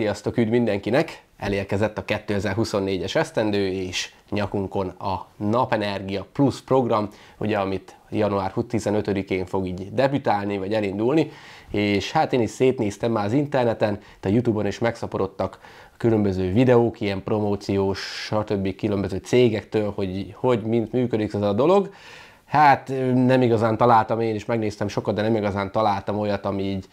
Sziasztok, üdv mindenkinek! Elérkezett a 2024-es esztendő, és nyakunkon a Napenergia Plus program, ugye, amit január 15-én fog így debütálni, vagy elindulni, és hát én is szétnéztem már az interneten, a Youtube-on is megszaporodtak különböző videók, ilyen promóciós, stb. különböző cégektől, hogy hogy mint működik ez a dolog. Hát nem igazán találtam, én is megnéztem sokat, de nem igazán találtam olyat, ami így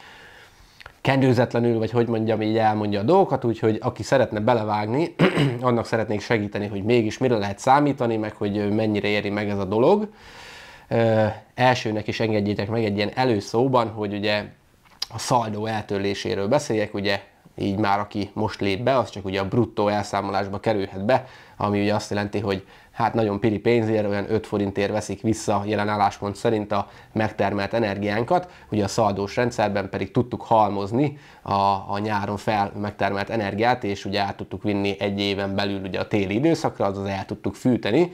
kendőzetlenül, vagy hogy mondjam, így elmondja a dolgokat, úgyhogy aki szeretne belevágni, annak szeretnék segíteni, hogy mégis mire lehet számítani, meg hogy mennyire éri meg ez a dolog. Ö, elsőnek is engedjétek meg egy ilyen előszóban, hogy ugye a szaldó eltörléséről beszéljek, ugye így már aki most lép be, az csak ugye a bruttó elszámolásba kerülhet be, ami ugye azt jelenti, hogy hát nagyon piri pénzért, olyan 5 forintért veszik vissza jelen álláspont szerint a megtermelt energiánkat, ugye a szaldós rendszerben pedig tudtuk halmozni a, a nyáron fel megtermelt energiát, és ugye át tudtuk vinni egy éven belül ugye a téli időszakra, azaz el tudtuk fűteni,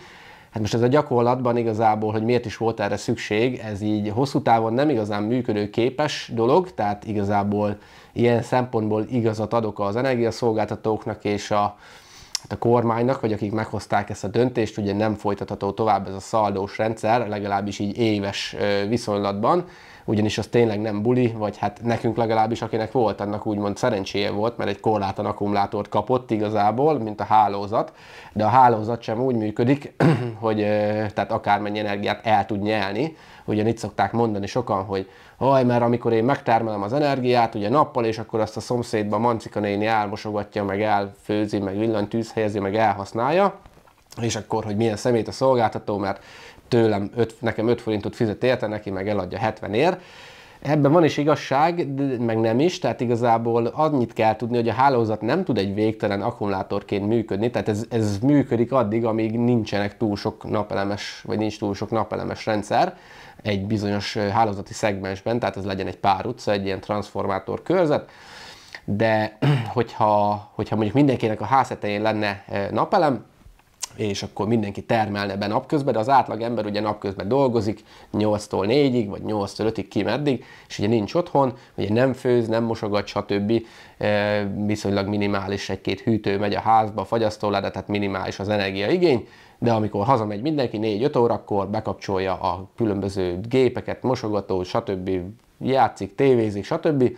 Hát most ez a gyakorlatban igazából, hogy miért is volt erre szükség, ez így hosszú távon nem igazán működő képes dolog, tehát igazából ilyen szempontból igazat adok az energiaszolgáltatóknak és a, hát a kormánynak, vagy akik meghozták ezt a döntést, ugye nem folytatható tovább ez a szaldós rendszer, legalábbis így éves viszonylatban, ugyanis az tényleg nem buli, vagy hát nekünk legalábbis, akinek volt, annak úgymond szerencséje volt, mert egy korlátlan akkumulátort kapott igazából, mint a hálózat, de a hálózat sem úgy működik, hogy tehát akármennyi energiát el tud nyelni, ugyan itt szokták mondani sokan, hogy haj, mert amikor én megtermelem az energiát, ugye nappal, és akkor azt a szomszédban Mancika néni elmosogatja, meg elfőzi, meg villanytűz helyezi, meg elhasználja, és akkor, hogy milyen szemét a szolgáltató, mert tőlem, öt, nekem 5 forintot fizet érte, neki meg eladja 70 ér. Ebben van is igazság, de meg nem is, tehát igazából annyit kell tudni, hogy a hálózat nem tud egy végtelen akkumulátorként működni, tehát ez, ez működik addig, amíg nincsenek túl sok napelemes, vagy nincs túl sok napelemes rendszer egy bizonyos hálózati szegmensben, tehát ez legyen egy pár utca, egy ilyen transformátor körzet, de hogyha, hogyha mondjuk mindenkinek a ház lenne napelem, és akkor mindenki termelne be napközben, de az átlag ember ugye napközben dolgozik, 8-tól 4-ig, vagy 8-tól 5-ig, ki meddig, és ugye nincs otthon, ugye nem főz, nem mosogat, stb. Eh, viszonylag minimális, egy-két hűtő megy a házba, a fagyasztóláda, tehát minimális az energiaigény, de amikor hazamegy mindenki 4-5 órakor, bekapcsolja a különböző gépeket, mosogató, stb. játszik, tévézik, stb.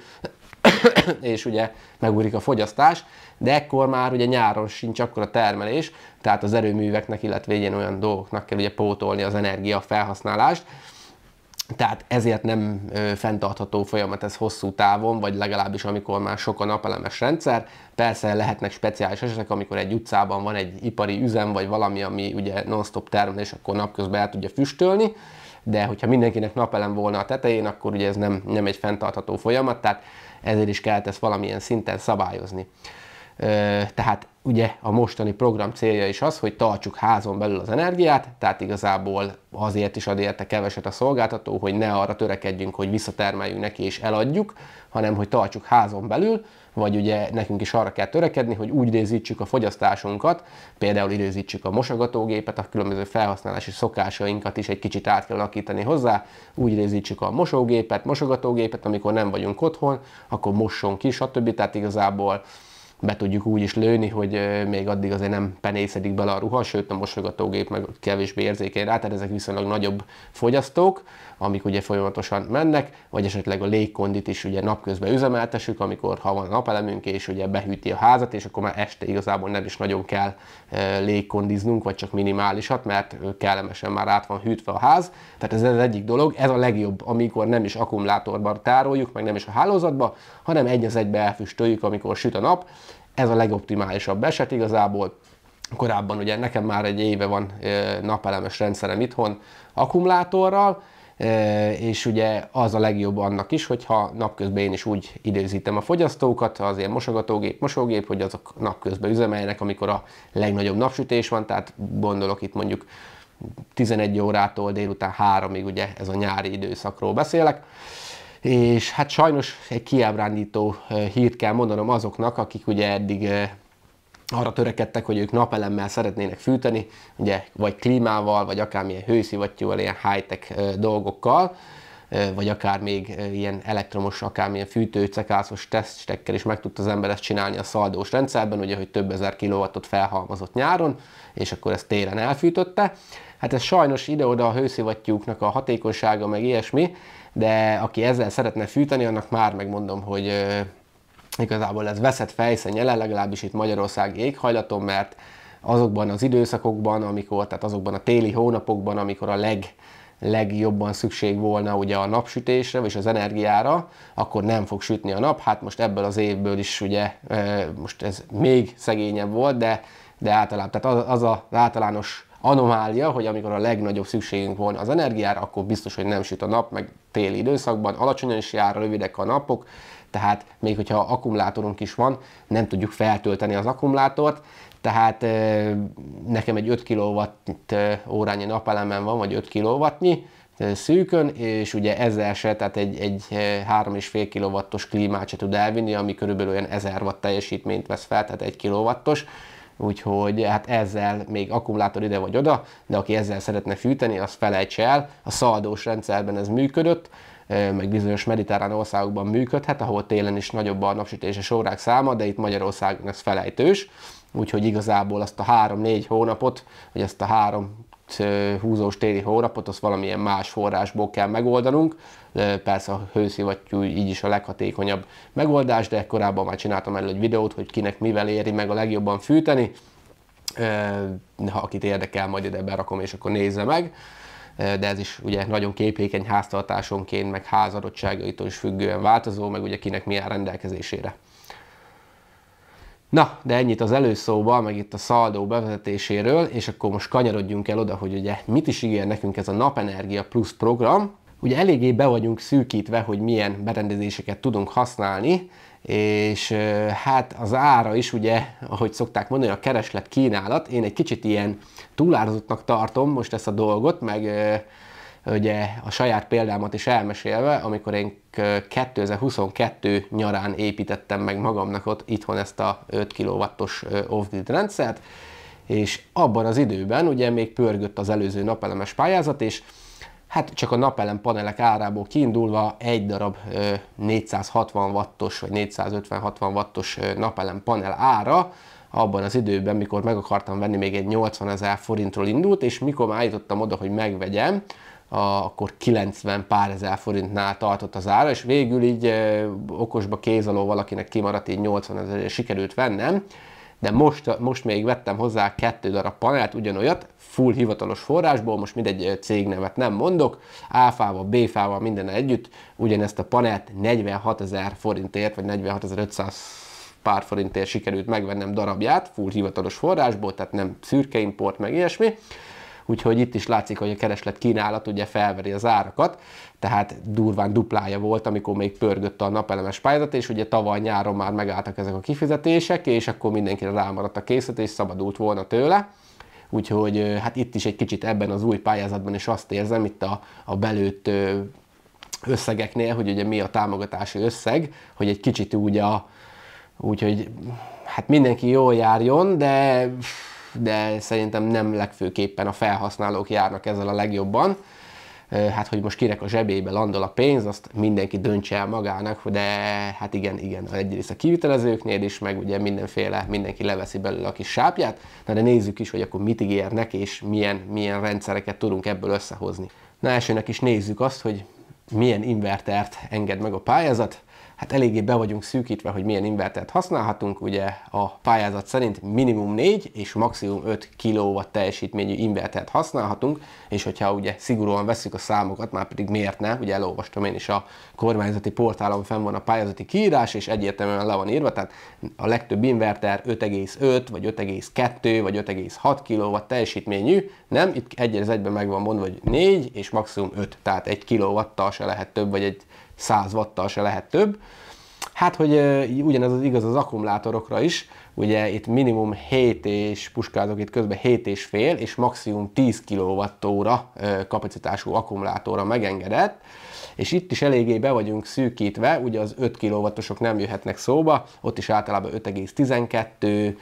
és ugye megúrik a fogyasztás, de ekkor már ugye nyáron sincs akkor a termelés, tehát az erőműveknek, illetve ilyen olyan dolgoknak kell ugye pótolni az energia felhasználást, tehát ezért nem ö, fenntartható folyamat ez hosszú távon, vagy legalábbis amikor már sok a napelemes rendszer. Persze lehetnek speciális esetek, amikor egy utcában van egy ipari üzem, vagy valami, ami ugye non-stop termelés, akkor napközben el tudja füstölni, de hogyha mindenkinek napelem volna a tetején, akkor ugye ez nem, nem egy fenntartható folyamat, tehát ezért is kellett ezt valamilyen szinten szabályozni. Tehát ugye a mostani program célja is az, hogy tartsuk házon belül az energiát, tehát igazából azért is ad érte keveset a szolgáltató, hogy ne arra törekedjünk, hogy visszatermeljünk neki és eladjuk, hanem hogy tartsuk házon belül, vagy ugye nekünk is arra kell törekedni, hogy úgy rögzítsük a fogyasztásunkat, például időzítsük a mosogatógépet, a különböző felhasználási szokásainkat is egy kicsit át kell alakítani hozzá, úgy rögzítsük a mosógépet, mosogatógépet, amikor nem vagyunk otthon, akkor mosson ki, stb. Tehát igazából be tudjuk úgy is lőni, hogy még addig azért nem penészedik bele a ruha, sőt a mosogatógép meg kevésbé érzékeny rá, tehát ezek viszonylag nagyobb fogyasztók amik ugye folyamatosan mennek, vagy esetleg a légkondit is ugye napközben üzemeltessük, amikor ha van napelemünk, és ugye behűti a házat, és akkor már este igazából nem is nagyon kell e, légkondiznunk, vagy csak minimálisat, mert kellemesen már át van hűtve a ház. Tehát ez az egyik dolog, ez a legjobb, amikor nem is akkumulátorban tároljuk, meg nem is a hálózatba, hanem egy az egybe elfüstöljük, amikor süt a nap. Ez a legoptimálisabb eset igazából, korábban ugye nekem már egy éve van e, napelemes rendszerem itthon akkumulátorral, és ugye az a legjobb annak is, hogyha napközben én is úgy időzítem a fogyasztókat, az ilyen mosogatógép, mosógép, hogy azok napközben üzemeljenek, amikor a legnagyobb napsütés van, tehát gondolok itt mondjuk 11 órától délután 3-ig, ugye ez a nyári időszakról beszélek és hát sajnos egy kiábrándító hírt kell mondanom azoknak, akik ugye eddig arra törekedtek, hogy ők napelemmel szeretnének fűteni, ugye, vagy klímával, vagy akármilyen hőszivattyúval, ilyen high-tech dolgokkal, vagy akár még ilyen elektromos, akármilyen cekászos tesztekkel is meg tudta az ember ezt csinálni a szaldós rendszerben, ugye, hogy több ezer kilowattot felhalmozott nyáron, és akkor ezt télen elfűtötte. Hát ez sajnos ide-oda a hőszivattyúknak a hatékonysága, meg ilyesmi, de aki ezzel szeretne fűteni, annak már megmondom, hogy igazából ez veszett fejszeny jelen, legalábbis itt Magyarországi éghajlaton, mert azokban az időszakokban, amikor, tehát azokban a téli hónapokban, amikor a leg, legjobban szükség volna ugye a napsütésre és az energiára, akkor nem fog sütni a nap. Hát most ebből az évből is ugye most ez még szegényebb volt, de, de általában, tehát az, az az általános anomália, hogy amikor a legnagyobb szükségünk volna az energiára, akkor biztos, hogy nem süt a nap, meg téli időszakban, alacsonyan is jár, rövidek a napok, tehát még hogyha akkumulátorunk is van, nem tudjuk feltölteni az akkumulátort, tehát nekem egy 5 kW órányi napelemen van, vagy 5 kw szűkön, és ugye ezzel se, tehát egy, egy 3,5 kW-os klímát se tud elvinni, ami körülbelül olyan 1000 watt teljesítményt vesz fel, tehát 1 kW-os, úgyhogy hát ezzel még akkumulátor ide vagy oda, de aki ezzel szeretne fűteni, az felejts el, a szaldós rendszerben ez működött, meg bizonyos mediterrán országokban működhet, ahol télen is nagyobb a napsütéses órák száma, de itt Magyarországon ez felejtős, úgyhogy igazából azt a 3-4 hónapot, vagy ezt a 3 húzós téli hónapot, azt valamilyen más forrásból kell megoldanunk. Persze a hőszivattyú így is a leghatékonyabb megoldás, de korábban már csináltam elő egy videót, hogy kinek mivel éri meg a legjobban fűteni. Ha akit érdekel, majd ide berakom és akkor nézze meg de ez is ugye nagyon képlékeny háztartásonként, meg házadottságaitól is függően változó, meg ugye kinek mi áll rendelkezésére. Na, de ennyit az előszóban, meg itt a szaldó bevezetéséről, és akkor most kanyarodjunk el oda, hogy ugye mit is ígér nekünk ez a Napenergia Plus program. Ugye eléggé be vagyunk szűkítve, hogy milyen berendezéseket tudunk használni, és hát az ára is ugye, ahogy szokták mondani, a kereslet kínálat. Én egy kicsit ilyen túlárazottnak tartom most ezt a dolgot, meg ugye a saját példámat is elmesélve, amikor én 2022 nyarán építettem meg magamnak ott itthon ezt a 5 kW-os off-grid rendszert, és abban az időben ugye még pörgött az előző napelemes pályázat, és hát csak a napelem panelek árából kiindulva egy darab 460 wattos vagy 450-60 wattos napelem panel ára abban az időben, mikor meg akartam venni, még egy 80 ezer forintról indult, és mikor már állítottam oda, hogy megvegyem, a, akkor 90 pár ezer forintnál tartott az ára, és végül így okosba kézaló valakinek kimaradt, így 80 ezer sikerült vennem, de most, most még vettem hozzá kettő darab panelt, ugyanolyat, full hivatalos forrásból, most mindegy cégnevet nem mondok, áfával, B-fával, minden együtt, ugyanezt a panelt 46 ezer forintért, vagy 46 500 pár forintért sikerült megvennem darabját, full hivatalos forrásból, tehát nem szürke import, meg ilyesmi. Úgyhogy itt is látszik, hogy a kereslet kínálat ugye felveri az árakat, tehát durván duplája volt, amikor még pörgött a napelemes pályázat, és ugye tavaly nyáron már megálltak ezek a kifizetések, és akkor mindenkire rámaradt a készlet, és szabadult volna tőle. Úgyhogy hát itt is egy kicsit ebben az új pályázatban is azt érzem, itt a, a belőtt összegeknél, hogy ugye mi a támogatási összeg, hogy egy kicsit úgy a, Úgyhogy hát mindenki jól járjon, de, de szerintem nem legfőképpen a felhasználók járnak ezzel a legjobban. Hát, hogy most kirek a zsebébe landol a pénz, azt mindenki döntse el magának, de hát igen, igen, egyrészt a kivitelezőknél is, meg ugye mindenféle, mindenki leveszi belőle a kis sápját, Na, de nézzük is, hogy akkor mit ígérnek, és milyen, milyen rendszereket tudunk ebből összehozni. Na elsőnek is nézzük azt, hogy milyen invertert enged meg a pályázat hát eléggé be vagyunk szűkítve, hogy milyen invertert használhatunk. Ugye a pályázat szerint minimum 4 és maximum 5 kW teljesítményű invertert használhatunk, és hogyha ugye szigorúan veszük a számokat, már pedig miért ne, ugye elolvastam én is a kormányzati portálon fenn van a pályázati kiírás, és egyértelműen le van írva, tehát a legtöbb inverter 5,5 vagy 5,2 vagy 5,6 kW teljesítményű, nem, itt egy az egyben meg van mondva, hogy 4 és maximum 5, tehát 1 kW-tal se lehet több, vagy egy 100 wattal se lehet több. Hát, hogy ugyanez az igaz az akkumulátorokra is, ugye itt minimum 7 és puskázok itt közben 7 és fél, és maximum 10 kWh kapacitású akkumulátorra megengedett, és itt is eléggé be vagyunk szűkítve, ugye az 5 kW-osok nem jöhetnek szóba, ott is általában 5,12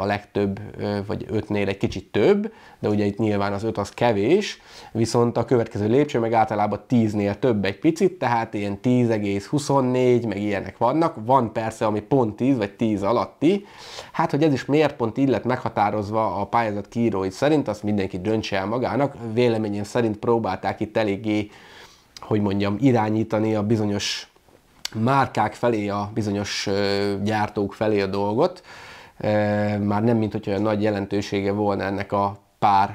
a legtöbb, vagy 5-nél egy kicsit több, de ugye itt nyilván az 5 az kevés, viszont a következő lépcső meg általában 10-nél több egy picit, tehát ilyen 10,24, meg ilyenek vannak, van persze, ami pont 10 vagy 10 alatti, hát hogy ez is miért pont így lett meghatározva a pályázat kiírói szerint, azt mindenki döntse el magának, véleményem szerint próbálták itt eléggé hogy mondjam, irányítani a bizonyos márkák felé, a bizonyos gyártók felé a dolgot. Már nem, mint hogy olyan nagy jelentősége volna ennek a pár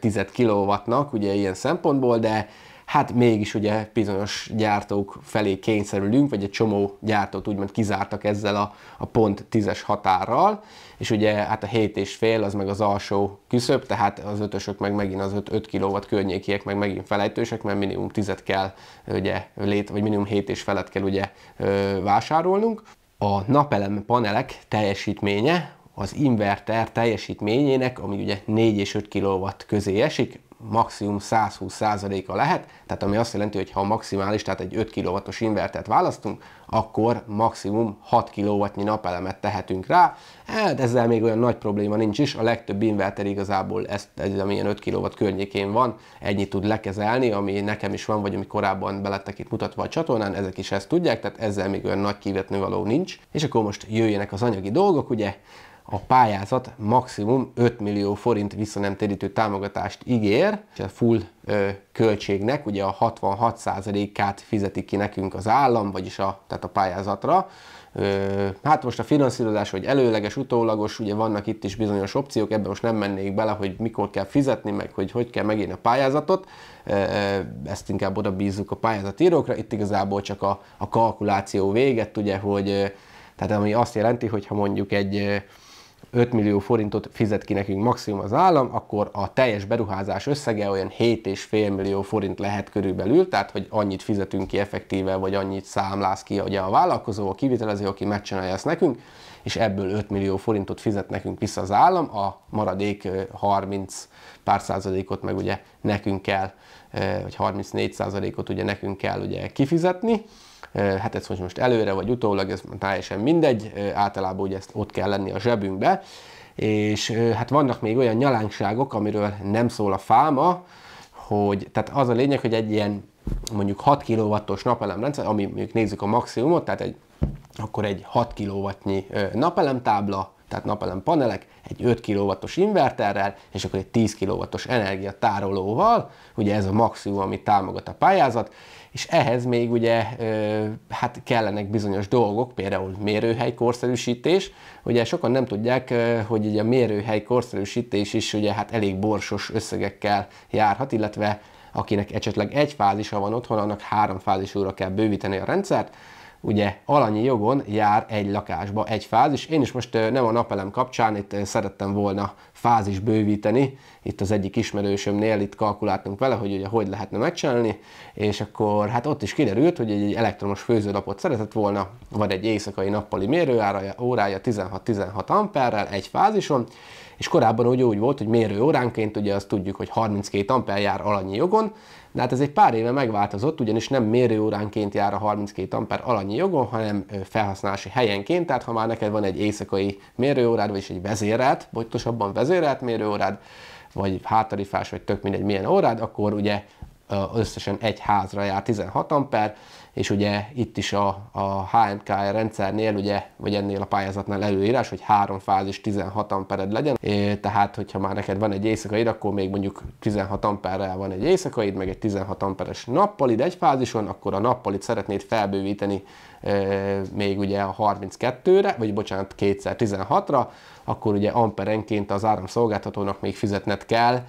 tized kilowattnak, ugye ilyen szempontból, de hát mégis ugye bizonyos gyártók felé kényszerülünk, vagy egy csomó gyártót úgymond kizártak ezzel a, a pont 10-es határral, és ugye hát a 7 és fél az meg az alsó küszöb, tehát az ötösök meg megint az 5, 5 kW környékiek meg megint felejtősek, mert minimum 10 kell ugye lét, vagy minimum 7 és felett kell ugye ö, vásárolnunk. A napelem panelek teljesítménye az inverter teljesítményének, ami ugye 4 és 5 kW közé esik, maximum 120%-a lehet, tehát ami azt jelenti, hogy ha a maximális, tehát egy 5 kW-os invertert választunk, akkor maximum 6 kW-nyi napelemet tehetünk rá. Hát ezzel még olyan nagy probléma nincs is, a legtöbb inverter igazából ezt, ez, ami ilyen 5 kW környékén van, ennyit tud lekezelni, ami nekem is van, vagy ami korábban belettek itt mutatva a csatornán, ezek is ezt tudják, tehát ezzel még olyan nagy való nincs. És akkor most jöjjenek az anyagi dolgok, ugye? a pályázat maximum 5 millió forint visszanemtérítő támogatást ígér, és a full ö, költségnek ugye a 66%-át fizeti ki nekünk az állam, vagyis a, tehát a pályázatra. Ö, hát most a finanszírozás, hogy előleges, utólagos, ugye vannak itt is bizonyos opciók, ebben most nem mennék bele, hogy mikor kell fizetni, meg hogy hogy kell megírni a pályázatot, ö, ezt inkább oda bízzuk a pályázatírókra, itt igazából csak a, a kalkuláció véget, ugye, hogy tehát ami azt jelenti, hogy ha mondjuk egy 5 millió forintot fizet ki nekünk maximum az állam, akkor a teljes beruházás összege olyan 7,5 millió forint lehet körülbelül, tehát hogy annyit fizetünk ki effektíve, vagy annyit számláz ki ugye a vállalkozó, a kivitelező, aki megcsinálja ezt nekünk, és ebből 5 millió forintot fizet nekünk vissza az állam, a maradék 30 pár százalékot meg ugye nekünk kell, vagy 34 százalékot ugye nekünk kell ugye kifizetni, hát ez hogy most előre vagy utólag, ez teljesen mindegy, általában ugye ezt ott kell lenni a zsebünkbe, és hát vannak még olyan nyalánkságok, amiről nem szól a fáma, hogy, tehát az a lényeg, hogy egy ilyen mondjuk 6 kW-os napelemrendszer, ami mondjuk nézzük a maximumot, tehát egy, akkor egy 6 kW-nyi napelemtábla, tehát napelem panelek, egy 5 kW-os inverterrel, és akkor egy 10 kW-os energiatárolóval, ugye ez a maximum, amit támogat a pályázat, és ehhez még ugye hát kellenek bizonyos dolgok, például mérőhely korszerűsítés. Ugye sokan nem tudják, hogy ugye a mérőhely korszerűsítés is ugye hát elég borsos összegekkel járhat, illetve akinek esetleg egy fázisa van otthon, annak három fázisúra kell bővíteni a rendszert, ugye alanyi jogon jár egy lakásba egy fázis. Én is most nem a napelem kapcsán, itt szerettem volna fázis bővíteni, itt az egyik ismerősömnél, itt kalkuláltunk vele, hogy ugye hogy lehetne megcsinálni, és akkor hát ott is kiderült, hogy egy elektromos főzőlapot szeretett volna, vagy egy éjszakai nappali órája 16-16 amperrel egy fázison, és korábban úgy, úgy volt, hogy óránként, ugye azt tudjuk, hogy 32 amper jár alanyi jogon, de hát ez egy pár éve megváltozott, ugyanis nem mérőóránként jár a 32 amper alanyi jogon, hanem felhasználási helyenként, tehát ha már neked van egy éjszakai mérőórád, vagy egy vezérelt, tosabban vezérelt mérőórád, vagy hátarifás, vagy tök mindegy milyen órád, akkor ugye összesen egy házra jár 16 amper, és ugye itt is a, a HMK rendszernél, ugye, vagy ennél a pályázatnál előírás, hogy három fázis 16 ampered legyen, é, tehát hogyha már neked van egy éjszakaid, akkor még mondjuk 16 amperrel van egy éjszakaid, meg egy 16 amperes nappalid egy fázison, akkor a nappalit szeretnéd felbővíteni é, még ugye a 32-re, vagy bocsánat, 2x16-ra, akkor ugye amperenként az áramszolgáltatónak még fizetned kell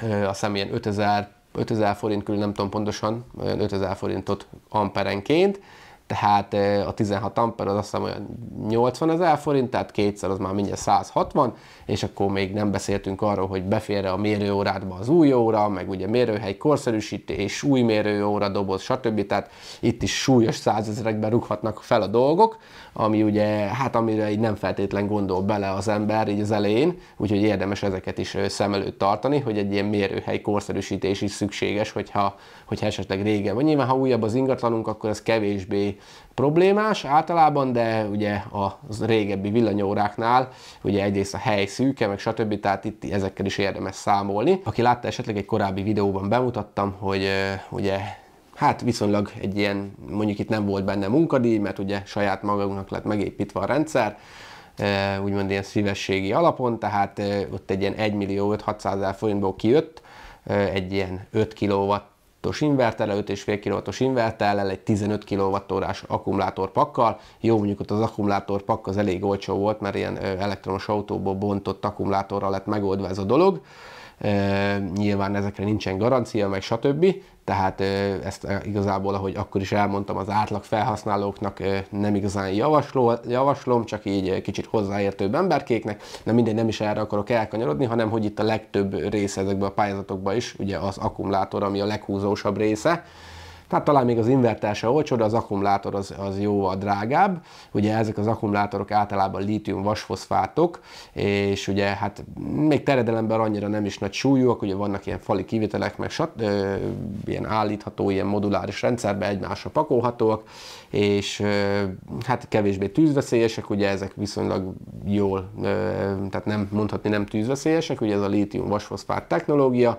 euh, a személyen 5000 5000 forint körül, nem tudom pontosan, 5000 forintot amperenként, tehát a 16 amper az azt hiszem olyan 80 ezer forint, tehát kétszer az már mindjárt 160, és akkor még nem beszéltünk arról, hogy beférre a mérőórádba az új óra, meg ugye mérőhely korszerűsítés, új mérőóra doboz, stb. Tehát itt is súlyos százezerekben rúghatnak fel a dolgok, ami ugye, hát amire így nem feltétlen gondol bele az ember így az elején, úgyhogy érdemes ezeket is szem előtt tartani, hogy egy ilyen mérőhely korszerűsítés is szükséges, hogyha, hogyha esetleg régen, vagy nyilván ha újabb az ingatlanunk, akkor ez kevésbé problémás általában, de ugye a régebbi villanyóráknál ugye egyrészt a hely szűke, meg stb. Tehát itt ezekkel is érdemes számolni. Aki látta esetleg egy korábbi videóban bemutattam, hogy ugye hát viszonylag egy ilyen, mondjuk itt nem volt benne munkadíj, mert ugye saját magunknak lett megépítve a rendszer, úgymond ilyen szívességi alapon, tehát ott egy ilyen 1 millió 500 forintból kijött egy ilyen 5 kilowatt kW-os inverterrel, 5,5 kW-os inverterrel, egy 15 kWh-s akkumulátorpakkal. Jó, mondjuk ott az akkumulátorpak az elég olcsó volt, mert ilyen elektromos autóból bontott akkumulátorral lett megoldva ez a dolog. E, nyilván ezekre nincsen garancia, meg stb tehát ezt igazából, ahogy akkor is elmondtam, az átlag felhasználóknak nem igazán javasló, javaslom, csak így kicsit hozzáértőbb emberkéknek, de mindegy, nem is erre akarok elkanyarodni, hanem hogy itt a legtöbb része ezekben a pályázatokban is, ugye az akkumulátor, ami a leghúzósabb része, Hát talán még az inverter se olcsó, de az akkumulátor az, az jóval drágább. Ugye ezek az akkumulátorok általában lítium vasfoszfátok, és ugye hát még teredelemben annyira nem is nagy súlyúak, ugye vannak ilyen fali kivitelek, meg sat, ö, ilyen állítható, ilyen moduláris rendszerbe egymásra pakolhatóak, és ö, hát kevésbé tűzveszélyesek, ugye ezek viszonylag jól, ö, tehát nem mondhatni nem tűzveszélyesek, ugye ez a lítium vasfoszfát technológia,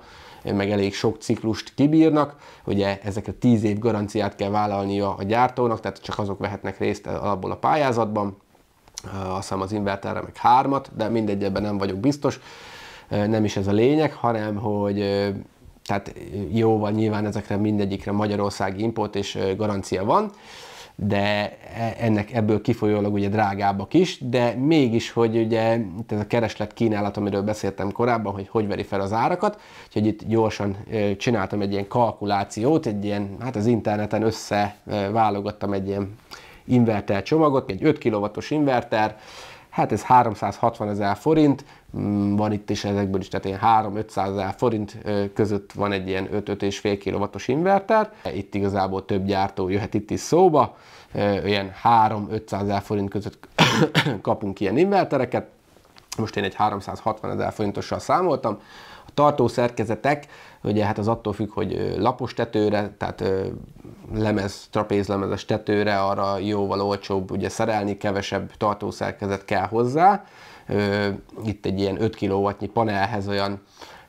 meg elég sok ciklust kibírnak. Ugye ezekre 10 év garanciát kell vállalnia a gyártónak, tehát csak azok vehetnek részt abból a pályázatban. Azt hiszem az inverterre meg hármat, de mindegy, ebben nem vagyok biztos. Nem is ez a lényeg, hanem hogy tehát jóval nyilván ezekre mindegyikre Magyarországi import és garancia van de e- ennek ebből kifolyólag ugye drágábbak is, de mégis, hogy ugye ez a kereslet kínálat, amiről beszéltem korábban, hogy hogy veri fel az árakat, úgyhogy itt gyorsan e, csináltam egy ilyen kalkulációt, egy ilyen, hát az interneten összeválogattam e, egy ilyen inverter csomagot, egy 5 kW-os inverter, hát ez 360 ezer forint, mm, van itt is ezekből is, tehát ilyen 3-500 ezer forint között van egy ilyen 5-5,5 kW-os inverter. Itt igazából több gyártó jöhet itt is szóba, ilyen 3-500 ezer forint között kapunk ilyen invertereket. Most én egy 360 ezer forintossal számoltam. A tartószerkezetek Ugye hát az attól függ, hogy lapos tetőre, tehát lemez, trapézlemezes tetőre, arra jóval olcsóbb ugye szerelni, kevesebb tartószerkezet kell hozzá. Itt egy ilyen 5 kW panelhez olyan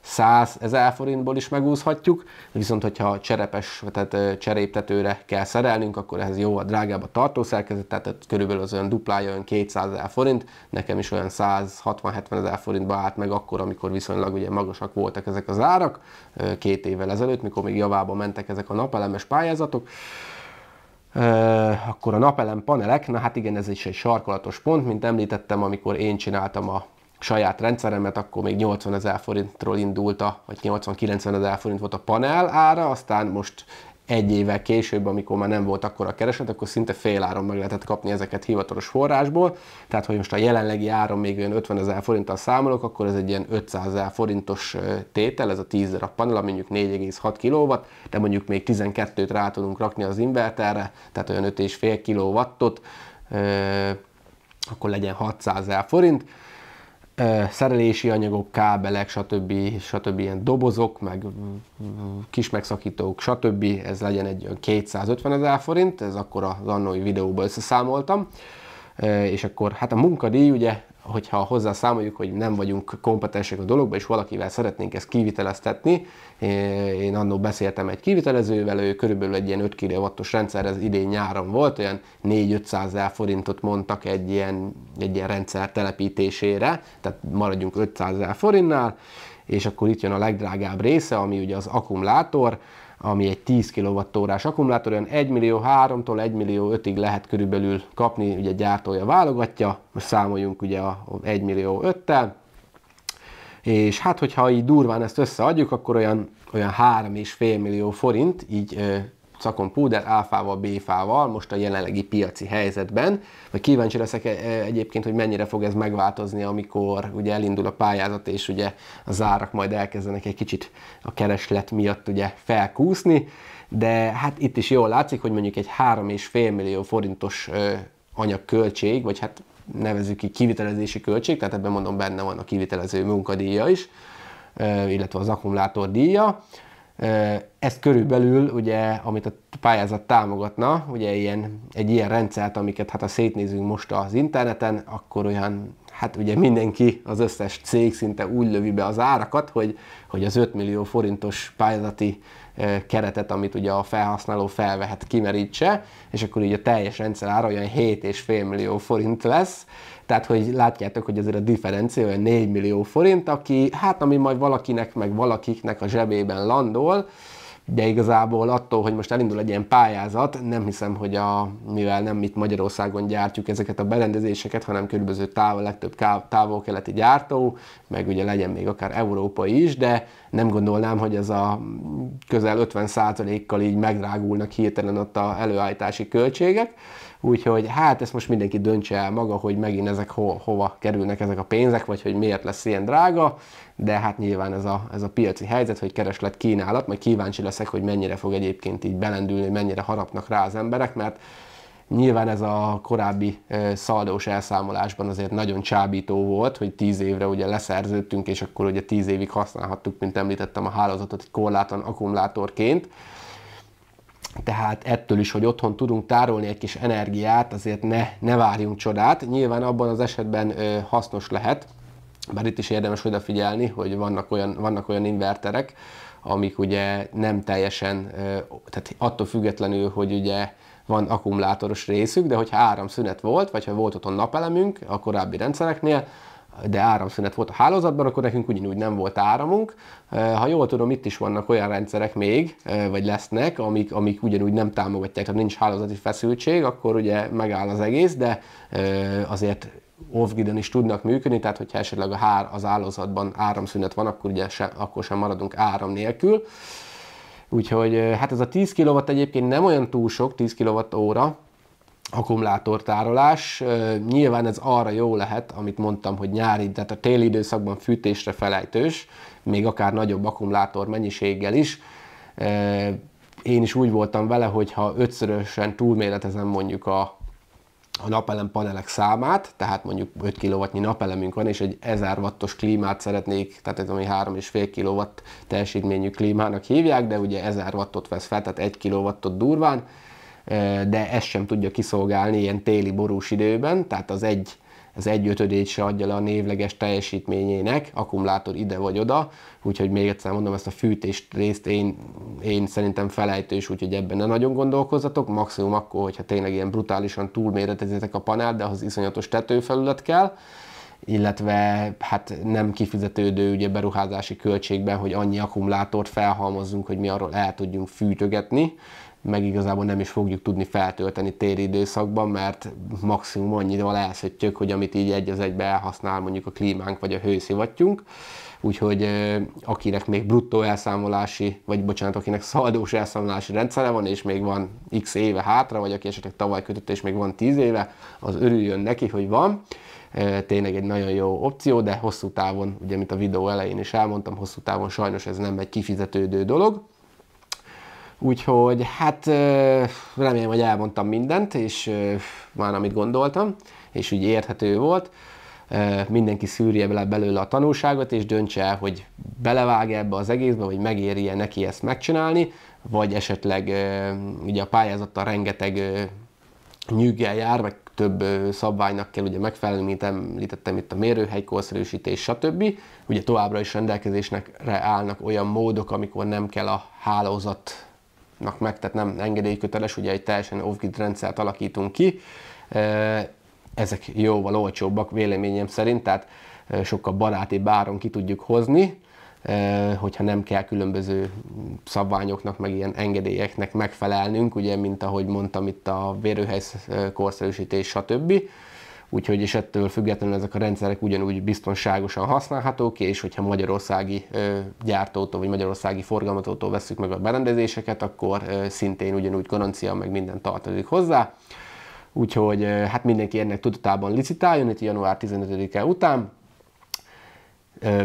100 ezer forintból is megúszhatjuk, viszont hogyha cserepes, tehát cseréptetőre kell szerelnünk, akkor ehhez a drágább a tartószerkezet, tehát körülbelül az olyan duplája olyan 200 ezer forint, nekem is olyan 160-70 ezer forintba állt meg akkor, amikor viszonylag ugye magasak voltak ezek az árak, két évvel ezelőtt, mikor még javába mentek ezek a napelemes pályázatok, akkor a napelem panelek, na hát igen, ez is egy sarkolatos pont, mint említettem, amikor én csináltam a saját rendszeremet, akkor még 80 ezer forintról indult a, vagy 80-90 ezer forint volt a panel ára, aztán most egy évvel később, amikor már nem volt akkor a kereslet, akkor szinte fél áron meg lehetett kapni ezeket hivatalos forrásból. Tehát, hogy most a jelenlegi áron még olyan 50 ezer forinttal számolok, akkor ez egy ilyen 500 ezer forintos tétel, ez a 10 darab panel, mondjuk 4,6 kW, de mondjuk még 12-t rá tudunk rakni az inverterre, tehát olyan 5,5 kW-ot, akkor legyen 600 ezer forint szerelési anyagok, kábelek, stb. stb. ilyen dobozok, meg kis megszakítók, stb. Ez legyen egy 250 ezer forint, ez akkor az annói videóban összeszámoltam. És akkor hát a munkadíj ugye hogyha hozzá számoljuk, hogy nem vagyunk kompetensek a dologba, és valakivel szeretnénk ezt kiviteleztetni, én annó beszéltem egy kivitelezővel, ő körülbelül egy ilyen 5 kw rendszer, ez idén nyáron volt, olyan 4-500 ezer forintot mondtak egy ilyen, egy ilyen rendszer telepítésére, tehát maradjunk 500 ezer forintnál, és akkor itt jön a legdrágább része, ami ugye az akkumulátor, ami egy 10 kwh akkumulátor, olyan 1 millió 3-tól 1 millió 5-ig lehet körülbelül kapni, ugye gyártója válogatja, most számoljunk ugye a 1 millió 5-tel, és hát hogyha így durván ezt összeadjuk, akkor olyan, olyan 3,5 millió forint így szakon púder, áfával, béfával, most a jelenlegi piaci helyzetben. Vagy kíváncsi leszek e, e, egyébként, hogy mennyire fog ez megváltozni, amikor ugye elindul a pályázat, és ugye az árak majd elkezdenek egy kicsit a kereslet miatt ugye felkúszni, de hát itt is jól látszik, hogy mondjuk egy 3,5 millió forintos anyagköltség, vagy hát nevezük ki kivitelezési költség, tehát ebben mondom benne van a kivitelező munkadíja is, illetve az akkumulátor díja, ezt körülbelül, ugye, amit a pályázat támogatna, ugye ilyen, egy ilyen rendszert, amiket hát ha szétnézünk most az interneten, akkor olyan, hát ugye mindenki, az összes cég szinte úgy lövi be az árakat, hogy, hogy az 5 millió forintos pályázati keretet, amit ugye a felhasználó felvehet, kimerítse, és akkor így a teljes rendszer ára olyan 7,5 millió forint lesz, tehát, hogy látjátok, hogy azért a differencia olyan 4 millió forint, aki, hát ami majd valakinek, meg valakiknek a zsebében landol, de igazából attól, hogy most elindul egy ilyen pályázat, nem hiszem, hogy a, mivel nem itt Magyarországon gyártjuk ezeket a berendezéseket, hanem különböző távol, legtöbb távol-keleti gyártó, meg ugye legyen még akár európai is, de nem gondolnám, hogy ez a közel 50%-kal így megrágulnak hirtelen ott a előállítási költségek úgyhogy hát ezt most mindenki döntse el maga, hogy megint ezek ho, hova kerülnek ezek a pénzek, vagy hogy miért lesz ilyen drága, de hát nyilván ez a, ez a piaci helyzet, hogy kereslet kínálat, majd kíváncsi leszek, hogy mennyire fog egyébként így belendülni, mennyire harapnak rá az emberek, mert Nyilván ez a korábbi szaldós elszámolásban azért nagyon csábító volt, hogy 10 évre ugye leszerződtünk, és akkor ugye 10 évig használhattuk, mint említettem, a hálózatot egy korlátlan akkumulátorként tehát ettől is, hogy otthon tudunk tárolni egy kis energiát, azért ne, ne várjunk csodát. Nyilván abban az esetben ö, hasznos lehet, bár itt is érdemes odafigyelni, hogy vannak olyan, vannak olyan inverterek, amik ugye nem teljesen, ö, tehát attól függetlenül, hogy ugye van akkumulátoros részük, de hogyha áramszünet volt, vagy ha volt otthon napelemünk a korábbi rendszereknél, de áramszünet volt a hálózatban, akkor nekünk ugyanúgy nem volt áramunk. E, ha jól tudom, itt is vannak olyan rendszerek még, e, vagy lesznek, amik, amik ugyanúgy nem támogatják, tehát nincs hálózati feszültség, akkor ugye megáll az egész, de e, azért off is tudnak működni, tehát hogyha esetleg a hár, az állózatban áramszünet van, akkor ugye se, akkor sem maradunk áram nélkül. Úgyhogy hát ez a 10 kW egyébként nem olyan túl sok, 10 kWh, akkumulátortárolás. Nyilván ez arra jó lehet, amit mondtam, hogy nyári, tehát a téli időszakban fűtésre felejtős, még akár nagyobb akkumulátor mennyiséggel is. Én is úgy voltam vele, hogy ha ötszörösen túlméretezem mondjuk a, a napelem panelek számát, tehát mondjuk 5 kW napelemünk van, és egy 1000 wattos klímát szeretnék, tehát ez ami 3,5 kW teljesítményű klímának hívják, de ugye 1000 wattot vesz fel, tehát 1 kW durván, de ezt sem tudja kiszolgálni ilyen téli borús időben, tehát az egy az ötödét se adja le a névleges teljesítményének, akkumulátor ide vagy oda, úgyhogy még egyszer mondom, ezt a fűtés részt én, én szerintem felejtős, úgyhogy ebben ne nagyon gondolkozzatok, maximum akkor, hogyha tényleg ilyen brutálisan túlméretezitek a panel, de az iszonyatos tetőfelület kell, illetve hát nem kifizetődő ugye beruházási költségben, hogy annyi akkumulátort felhalmozzunk, hogy mi arról el tudjunk fűtögetni, meg igazából nem is fogjuk tudni feltölteni téri időszakban, mert maximum annyival elszöttyök, hogy amit így egy az egybe elhasznál mondjuk a klímánk vagy a hőszivattyunk. Úgyhogy akinek még bruttó elszámolási, vagy bocsánat, akinek szaldós elszámolási rendszere van, és még van x éve hátra, vagy aki esetleg tavaly kötött, és még van 10 éve, az örüljön neki, hogy van tényleg egy nagyon jó opció, de hosszú távon, ugye mint a videó elején is elmondtam, hosszú távon sajnos ez nem egy kifizetődő dolog. Úgyhogy hát remélem, hogy elmondtam mindent, és már amit gondoltam, és úgy érthető volt. Mindenki szűrje bele belőle a tanulságot, és döntse el, hogy belevág ebbe az egészbe, vagy megéri -e neki ezt megcsinálni, vagy esetleg ugye a pályázattal rengeteg nyüggel jár, meg több szabványnak kell ugye megfelelni, mint említettem itt a mérőhely, korszerűsítés, stb. Ugye továbbra is rendelkezésnek állnak olyan módok, amikor nem kell a hálózat meg, tehát nem engedélyköteles, ugye egy teljesen off-grid rendszert alakítunk ki. Ezek jóval olcsóbbak véleményem szerint, tehát sokkal baráti báron ki tudjuk hozni, hogyha nem kell különböző szabványoknak, meg ilyen engedélyeknek megfelelnünk, ugye, mint ahogy mondtam itt a vérőhely korszerűsítés, stb úgyhogy és ettől függetlenül ezek a rendszerek ugyanúgy biztonságosan használhatók, és hogyha magyarországi gyártótól vagy magyarországi forgalmatótól veszük meg a berendezéseket, akkor szintén ugyanúgy garancia meg minden tartozik hozzá. Úgyhogy hát mindenki ennek tudatában licitáljon itt január 15-e után.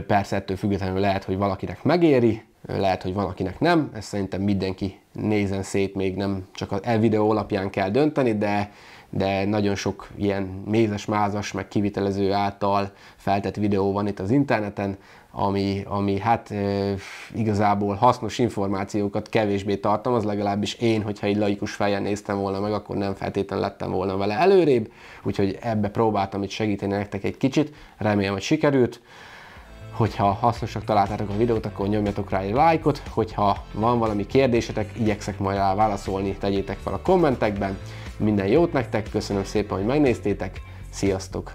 Persze ettől függetlenül lehet, hogy valakinek megéri, lehet, hogy valakinek nem. Ezt szerintem mindenki nézen szét, még nem csak az e videó alapján kell dönteni, de de nagyon sok ilyen mézes, mázas, meg kivitelező által feltett videó van itt az interneten, ami, ami hát e, igazából hasznos információkat kevésbé az legalábbis én, hogyha egy laikus fejjel néztem volna meg, akkor nem feltétlenül lettem volna vele előrébb, úgyhogy ebbe próbáltam itt segíteni nektek egy kicsit, remélem, hogy sikerült. Hogyha hasznosak találtátok a videót, akkor nyomjatok rá egy lájkot, hogyha van valami kérdésetek, igyekszek majd rá válaszolni, tegyétek fel a kommentekben. Minden jót nektek, köszönöm szépen, hogy megnéztétek, sziasztok!